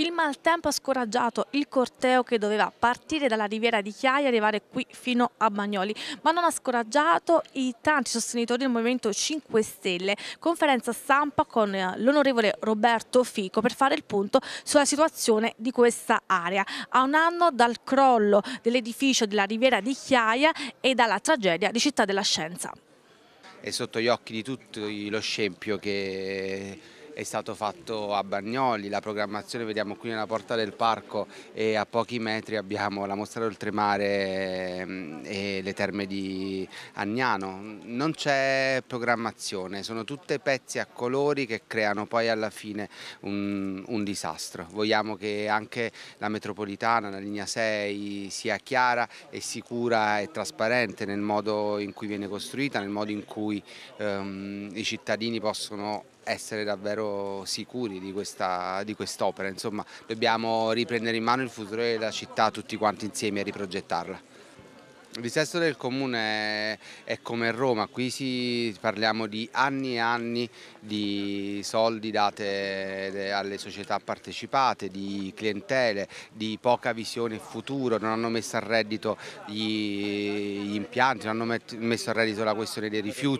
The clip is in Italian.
Il maltempo ha scoraggiato il corteo che doveva partire dalla riviera di Chiaia e arrivare qui fino a Bagnoli, ma non ha scoraggiato i tanti sostenitori del Movimento 5 Stelle. Conferenza stampa con l'onorevole Roberto Fico per fare il punto sulla situazione di questa area. A un anno dal crollo dell'edificio della riviera di Chiaia e dalla tragedia di Città della Scienza. È sotto gli occhi di tutti lo scempio che è stato fatto a Bagnoli, la programmazione vediamo qui nella porta del parco e a pochi metri abbiamo la mostra d'oltremare ehm, e le terme di Agnano. Non c'è programmazione, sono tutte pezzi a colori che creano poi alla fine un, un disastro. Vogliamo che anche la metropolitana, la linea 6 sia chiara e sicura e trasparente nel modo in cui viene costruita, nel modo in cui ehm, i cittadini possono essere davvero sicuri di quest'opera, insomma dobbiamo riprendere in mano il futuro della città tutti quanti insieme e riprogettarla. Il dissesto del comune è come Roma, qui si, parliamo di anni e anni di soldi date alle società partecipate, di clientele, di poca visione futuro, non hanno messo a reddito gli, gli impianti, non hanno messo a reddito la questione dei rifiuti.